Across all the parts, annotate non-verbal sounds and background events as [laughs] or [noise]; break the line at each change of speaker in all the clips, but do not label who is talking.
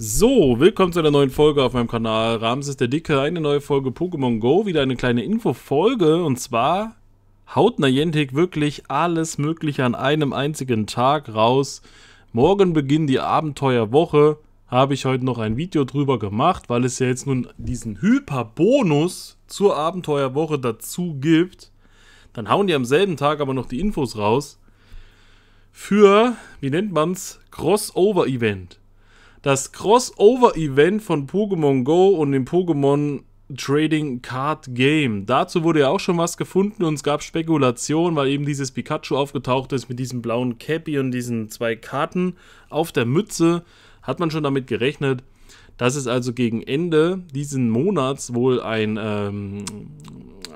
So, willkommen zu einer neuen Folge auf meinem Kanal. Ramses der Dicke, eine neue Folge Pokémon Go, wieder eine kleine Infofolge und zwar haut Niantic wirklich alles Mögliche an einem einzigen Tag raus. Morgen beginnt die Abenteuerwoche, habe ich heute noch ein Video drüber gemacht, weil es ja jetzt nun diesen Hyperbonus zur Abenteuerwoche dazu gibt. Dann hauen die am selben Tag aber noch die Infos raus für, wie nennt man es, Crossover-Event das Crossover-Event von Pokémon Go und dem Pokémon Trading Card Game. Dazu wurde ja auch schon was gefunden und es gab Spekulationen, weil eben dieses Pikachu aufgetaucht ist mit diesem blauen Cappy und diesen zwei Karten auf der Mütze. Hat man schon damit gerechnet, dass es also gegen Ende diesen Monats wohl ein, ähm,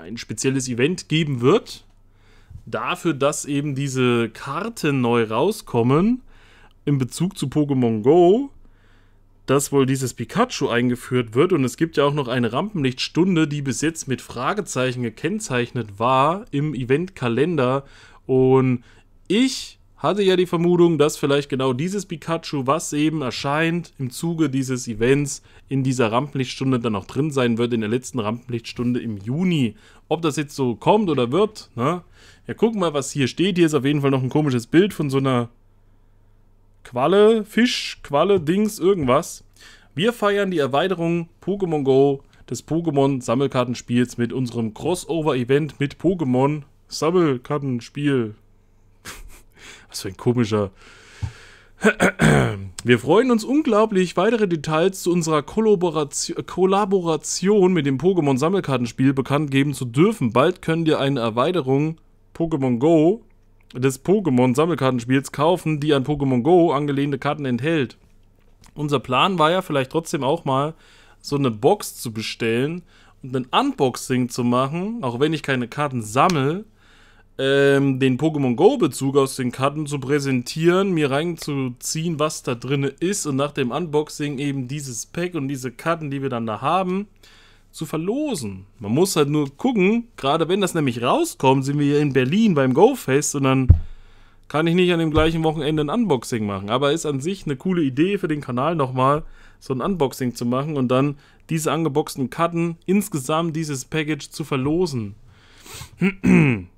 ein spezielles Event geben wird. Dafür, dass eben diese Karten neu rauskommen in Bezug zu Pokémon Go dass wohl dieses Pikachu eingeführt wird und es gibt ja auch noch eine Rampenlichtstunde, die bis jetzt mit Fragezeichen gekennzeichnet war im Eventkalender und ich hatte ja die Vermutung, dass vielleicht genau dieses Pikachu, was eben erscheint im Zuge dieses Events in dieser Rampenlichtstunde dann auch drin sein wird, in der letzten Rampenlichtstunde im Juni. Ob das jetzt so kommt oder wird, ne? Ja, guck mal, was hier steht. Hier ist auf jeden Fall noch ein komisches Bild von so einer Qualle, Fisch, Qualle, Dings, irgendwas. Wir feiern die Erweiterung Pokémon Go des Pokémon-Sammelkartenspiels mit unserem Crossover-Event mit Pokémon Sammelkartenspiel. [laughs] Was für ein komischer. [clears throat] Wir freuen uns unglaublich, weitere Details zu unserer Kollaboration, Kollaboration mit dem Pokémon Sammelkartenspiel bekannt geben zu dürfen. Bald können wir eine Erweiterung Pokémon Go des Pokémon-Sammelkartenspiels kaufen, die an Pokémon Go angelehnte Karten enthält. Unser Plan war ja vielleicht trotzdem auch mal, so eine Box zu bestellen und ein Unboxing zu machen, auch wenn ich keine Karten sammle, ähm, den Pokémon Go-Bezug aus den Karten zu präsentieren, mir reinzuziehen, was da drin ist und nach dem Unboxing eben dieses Pack und diese Karten, die wir dann da haben, zu verlosen. Man muss halt nur gucken, gerade wenn das nämlich rauskommt, sind wir hier in Berlin beim GoFest und dann kann ich nicht an dem gleichen Wochenende ein Unboxing machen. Aber ist an sich eine coole Idee für den Kanal nochmal, so ein Unboxing zu machen und dann diese angeboxten Karten insgesamt dieses Package zu verlosen. [clears throat]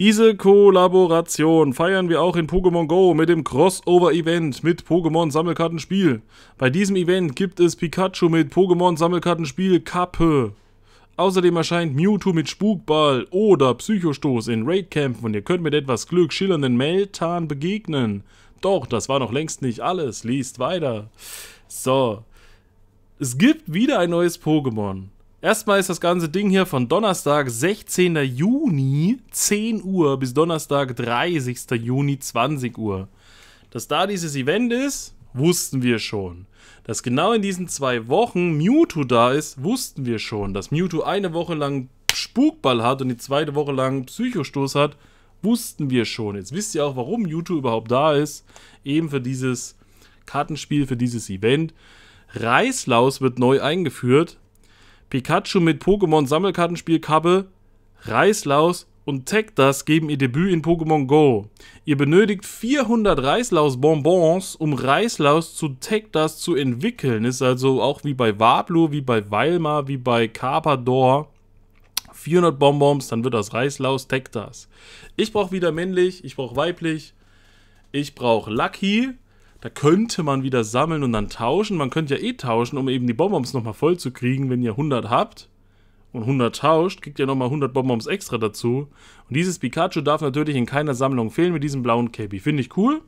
Diese Kollaboration feiern wir auch in Pokémon Go mit dem Crossover-Event mit Pokémon Sammelkartenspiel. Bei diesem Event gibt es Pikachu mit Pokémon Sammelkartenspiel Kappe. Außerdem erscheint Mewtwo mit Spukball oder Psychostoß in Raidkämpfen und ihr könnt mit etwas Glück schillernden Meltan begegnen. Doch, das war noch längst nicht alles. Liest weiter. So. Es gibt wieder ein neues Pokémon. Erstmal ist das ganze Ding hier von Donnerstag, 16. Juni, 10 Uhr, bis Donnerstag, 30. Juni, 20 Uhr. Dass da dieses Event ist, wussten wir schon. Dass genau in diesen zwei Wochen Mewtwo da ist, wussten wir schon. Dass Mewtwo eine Woche lang Spukball hat und die zweite Woche lang Psychostoß hat, wussten wir schon. Jetzt wisst ihr auch, warum Mewtwo überhaupt da ist. Eben für dieses Kartenspiel, für dieses Event. Reißlaus wird neu eingeführt. Pikachu mit Pokémon-Sammelkartenspielkappe, Reislaus und Tektas geben ihr Debüt in Pokémon Go. Ihr benötigt 400 Reislaus-Bonbons, um Reislaus zu Tektas zu entwickeln. Ist also auch wie bei Wablu, wie bei Weilma, wie bei Carpador. 400 Bonbons, dann wird das Reislaus Tektas. Ich brauche wieder männlich, ich brauche weiblich, ich brauche Lucky, da könnte man wieder sammeln und dann tauschen. Man könnte ja eh tauschen, um eben die Bonbons nochmal voll zu kriegen, wenn ihr 100 habt. Und 100 tauscht, kriegt ihr nochmal 100 Bonbons extra dazu. Und dieses Pikachu darf natürlich in keiner Sammlung fehlen mit diesem blauen Cappy. Finde ich cool.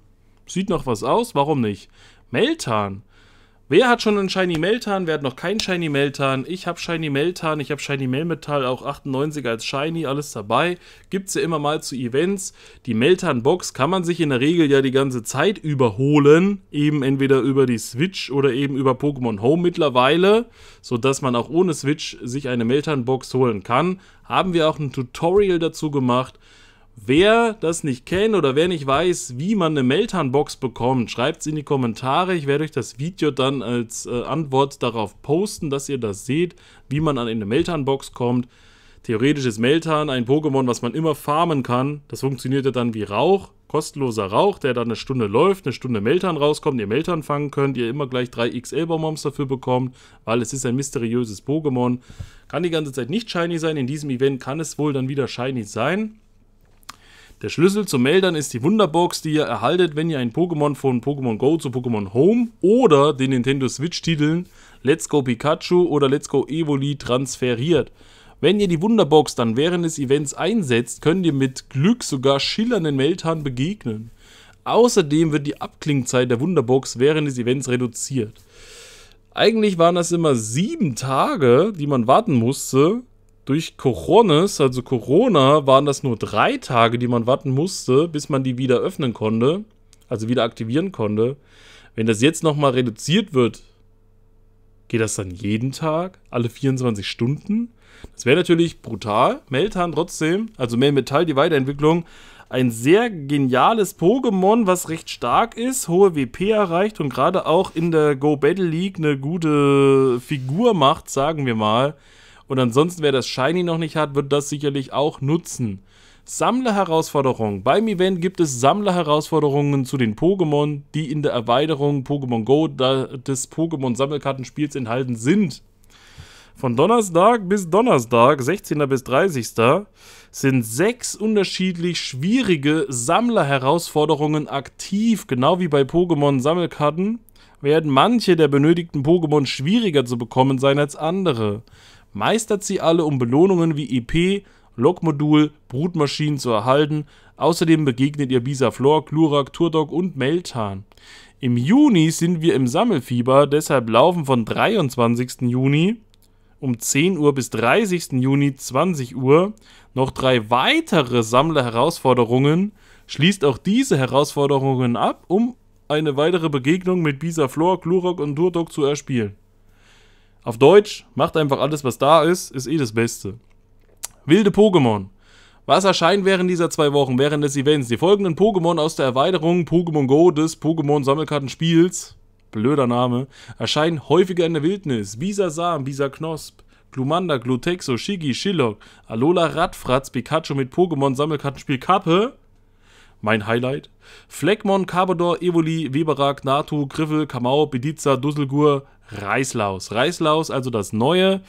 Sieht noch was aus, warum nicht? Meltan. Wer hat schon einen Shiny Meltan? Wer hat noch keinen Shiny Meltan? Ich habe Shiny Meltan, ich habe Shiny Melmetal, auch 98 als Shiny, alles dabei. Gibt es ja immer mal zu Events. Die Meltan-Box kann man sich in der Regel ja die ganze Zeit überholen. Eben entweder über die Switch oder eben über Pokémon Home mittlerweile. Sodass man auch ohne Switch sich eine Meltan-Box holen kann. Haben wir auch ein Tutorial dazu gemacht. Wer das nicht kennt oder wer nicht weiß, wie man eine Meltan-Box bekommt, schreibt es in die Kommentare. Ich werde euch das Video dann als äh, Antwort darauf posten, dass ihr das seht, wie man an eine Meltan-Box kommt. Theoretisch ist Meltan ein Pokémon, was man immer farmen kann. Das funktioniert ja dann wie Rauch, kostenloser Rauch, der dann eine Stunde läuft, eine Stunde Meltan rauskommt, ihr Meltan fangen könnt, ihr immer gleich drei XL-Bonbons dafür bekommt, weil es ist ein mysteriöses Pokémon. Kann die ganze Zeit nicht shiny sein, in diesem Event kann es wohl dann wieder shiny sein. Der Schlüssel zum Meldern ist die Wunderbox, die ihr erhaltet, wenn ihr ein Pokémon von Pokémon Go zu Pokémon Home oder den Nintendo Switch-Titeln Let's Go Pikachu oder Let's Go Evoli transferiert. Wenn ihr die Wunderbox dann während des Events einsetzt, könnt ihr mit Glück sogar schillernden Meltan begegnen. Außerdem wird die Abklingzeit der Wunderbox während des Events reduziert. Eigentlich waren das immer sieben Tage, die man warten musste, durch Coronas, also Corona, waren das nur drei Tage, die man warten musste, bis man die wieder öffnen konnte, also wieder aktivieren konnte. Wenn das jetzt nochmal reduziert wird, geht das dann jeden Tag, alle 24 Stunden? Das wäre natürlich brutal. Meltan trotzdem, also mehr Metall, die Weiterentwicklung, ein sehr geniales Pokémon, was recht stark ist, hohe WP erreicht und gerade auch in der Go Battle League eine gute Figur macht, sagen wir mal. Und ansonsten, wer das Shiny noch nicht hat, wird das sicherlich auch nutzen. Sammlerherausforderungen. Beim Event gibt es Sammlerherausforderungen zu den Pokémon, die in der Erweiterung Pokémon Go des Pokémon-Sammelkartenspiels enthalten sind. Von Donnerstag bis Donnerstag, 16. bis 30. sind sechs unterschiedlich schwierige Sammlerherausforderungen aktiv. Genau wie bei Pokémon-Sammelkarten werden manche der benötigten Pokémon schwieriger zu bekommen sein als andere meistert sie alle, um Belohnungen wie EP, Lokmodul, Brutmaschinen zu erhalten. Außerdem begegnet ihr Bisaflor, Glurak, Turdok und Meltan. Im Juni sind wir im Sammelfieber, deshalb laufen von 23. Juni um 10 Uhr bis 30. Juni 20 Uhr noch drei weitere Sammlerherausforderungen. Schließt auch diese Herausforderungen ab, um eine weitere Begegnung mit Bisaflor, Flor, und Durdok zu erspielen. Auf Deutsch, macht einfach alles, was da ist, ist eh das Beste. Wilde Pokémon. Was erscheint während dieser zwei Wochen, während des Events? Die folgenden Pokémon aus der Erweiterung Pokémon Go des Pokémon-Sammelkartenspiels, blöder Name, erscheinen häufiger in der Wildnis. Bisasam, Sam, Glumanda, Glutexo, Shigi, Shillock, Alola, Radfratz, Pikachu mit Pokémon-Sammelkartenspiel Kappe mein Highlight. Fleckmon, Carbador, Evoli, Weberak, Natu, Griffel, Kamau, Bediza, Dusselgur, Reislaus. Reislaus, also das neue.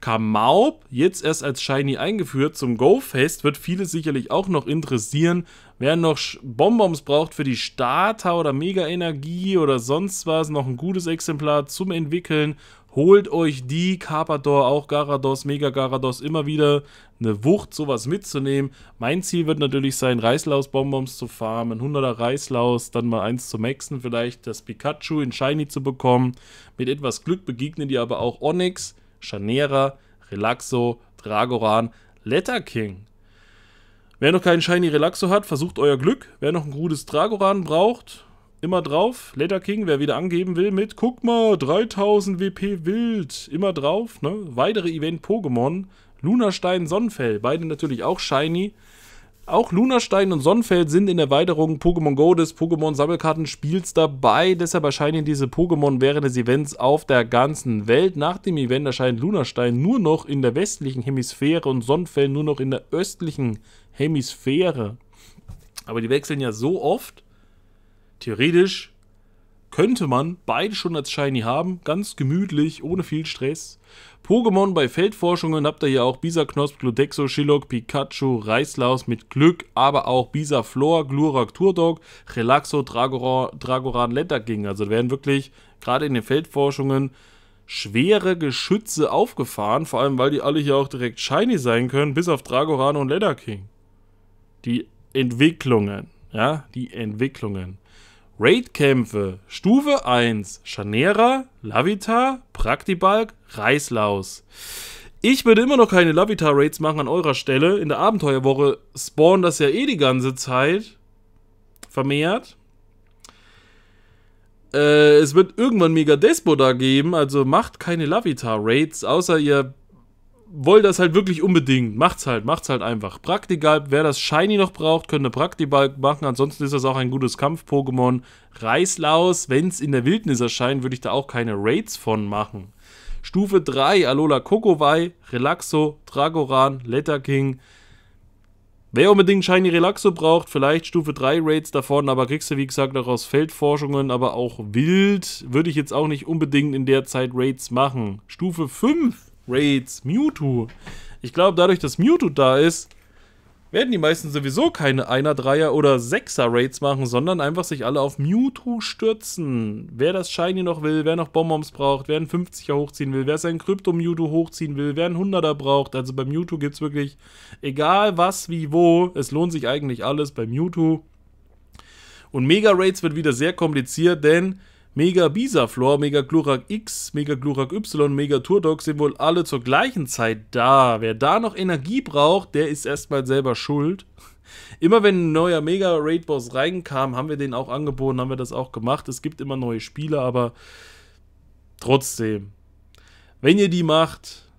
Kamau, jetzt erst als Shiny eingeführt zum Go-Fest, wird viele sicherlich auch noch interessieren. Wer noch Bonbons braucht für die Starter oder Mega-Energie oder sonst was, noch ein gutes Exemplar zum Entwickeln Holt euch die Carpador, auch Garados, Mega Garados immer wieder eine Wucht, sowas mitzunehmen. Mein Ziel wird natürlich sein, Reislaus-Bonbons zu farmen, 100er Reislaus, dann mal eins zu maxen, vielleicht das Pikachu in Shiny zu bekommen. Mit etwas Glück begegnet ihr aber auch Onyx, Chanera, Relaxo, Dragoran, Letterking. Wer noch keinen Shiny Relaxo hat, versucht euer Glück. Wer noch ein gutes Dragoran braucht, immer drauf. Later King, wer wieder angeben will mit, guck mal, 3000 WP wild, immer drauf. Ne? Weitere Event Pokémon, Lunastein, Sonnenfell, beide natürlich auch shiny. Auch Lunastein und Sonnenfeld sind in Erweiterung Pokémon Go des Pokémon-Sammelkartenspiels dabei. Deshalb erscheinen diese Pokémon während des Events auf der ganzen Welt. Nach dem Event erscheint Lunastein nur noch in der westlichen Hemisphäre und Sonnenfeld nur noch in der östlichen Hemisphäre. Aber die wechseln ja so oft, theoretisch könnte man beide schon als Shiny haben, ganz gemütlich, ohne viel Stress. Pokémon bei Feldforschungen habt ihr hier auch Bisaknosp, Glodexo, Shillock, Pikachu, Reislaus mit Glück, aber auch Bisaflor, Glurak, Turdog, Relaxo, Dragoran, Dragoran Letterking. Also werden wirklich gerade in den Feldforschungen schwere Geschütze aufgefahren, vor allem weil die alle hier auch direkt shiny sein können, bis auf Dragoran und Leather King. Die Entwicklungen, ja, die Entwicklungen. Raid-Kämpfe Stufe 1 Schanera, Lavita, Praktibalk, Reislaus. Ich würde immer noch keine Lavita-Raids machen an eurer Stelle. In der Abenteuerwoche spawnen das ja eh die ganze Zeit. Vermehrt. Äh, es wird irgendwann Mega Despo da geben, also macht keine Lavita-Raids, außer ihr wollt das halt wirklich unbedingt, macht's halt, macht's halt einfach. Praktikalb, wer das Shiny noch braucht, könnte Praktikalb machen. Ansonsten ist das auch ein gutes Kampf-Pokémon. Reislaus, wenn's in der Wildnis erscheint, würde ich da auch keine Raids von machen. Stufe 3, Alola Kokowai, Relaxo, Dragoran, Letterking. Wer unbedingt Shiny Relaxo braucht, vielleicht Stufe 3 Raids davon, aber kriegst du wie gesagt auch aus Feldforschungen, aber auch wild, würde ich jetzt auch nicht unbedingt in der Zeit Raids machen. Stufe 5, Raids, Mewtwo. Ich glaube, dadurch, dass Mewtwo da ist, werden die meisten sowieso keine Einer, Dreier oder Sechser Raids machen, sondern einfach sich alle auf Mewtwo stürzen. Wer das Shiny noch will, wer noch Bonbons braucht, wer einen 50er hochziehen will, wer seinen Krypto Mewtwo hochziehen will, wer einen 100er braucht. Also bei Mewtwo gibt es wirklich, egal was, wie, wo, es lohnt sich eigentlich alles bei Mewtwo. Und Mega Raids wird wieder sehr kompliziert, denn Mega Bisaflor, Mega Glurak X, Mega Glurak Y, Mega Turdog sind wohl alle zur gleichen Zeit da. Wer da noch Energie braucht, der ist erstmal selber schuld. [laughs] Immer wenn ein neuer Mega Raid Boss reinkam, haben wir den auch angeboten, haben wir das auch gemacht. Es gibt immer neue Spiele, aber trotzdem. Wenn ihr die macht,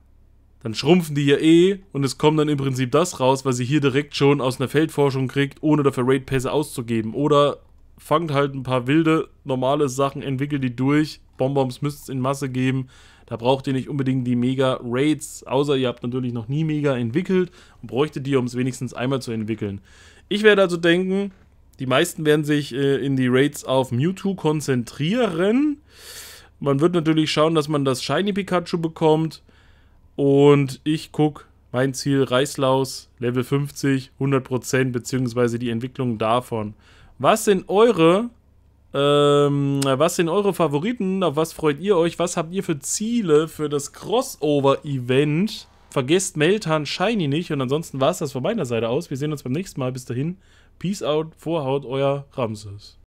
dann schrumpfen die ja eh und es kommt dann im Prinzip das raus, was ihr hier direkt schon aus einer Feldforschung kriegt, ohne dafür Raid Pässe auszugeben. Oder fangt halt ein paar wilde, normale Sachen, entwickelt die durch. Bonbons müsst es in Masse geben. Da braucht ihr nicht unbedingt die Mega-Raids, außer ihr habt natürlich noch nie Mega entwickelt und bräuchtet die, um es wenigstens einmal zu entwickeln. Ich werde also denken, die meisten werden sich äh, in die Raids auf Mewtwo konzentrieren. Man wird natürlich schauen, dass man das Shiny Pikachu bekommt. Und ich gucke, mein Ziel Reißlaus, Level 50, 100% beziehungsweise die Entwicklung davon. Was sind eure ähm, was sind eure Favoriten? Auf was freut ihr euch? Was habt ihr für Ziele für das Crossover-Event? Vergesst Meltan Shiny nicht. Und ansonsten war es das von meiner Seite aus. Wir sehen uns beim nächsten Mal. Bis dahin. Peace out. Vorhaut, euer Ramses.